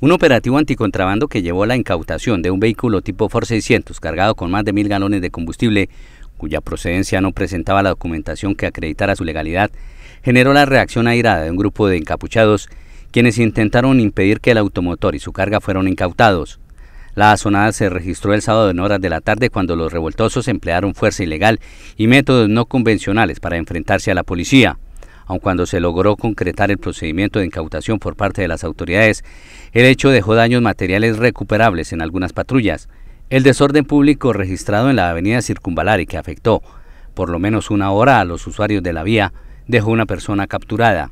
Un operativo anticontrabando que llevó a la incautación de un vehículo tipo Ford 600 cargado con más de mil galones de combustible, cuya procedencia no presentaba la documentación que acreditara su legalidad, generó la reacción airada de un grupo de encapuchados quienes intentaron impedir que el automotor y su carga fueran incautados. La azonada se registró el sábado en horas de la tarde cuando los revoltosos emplearon fuerza ilegal y métodos no convencionales para enfrentarse a la policía aun cuando se logró concretar el procedimiento de incautación por parte de las autoridades, el hecho dejó daños materiales recuperables en algunas patrullas. El desorden público registrado en la avenida Circunvalar y que afectó por lo menos una hora a los usuarios de la vía dejó una persona capturada.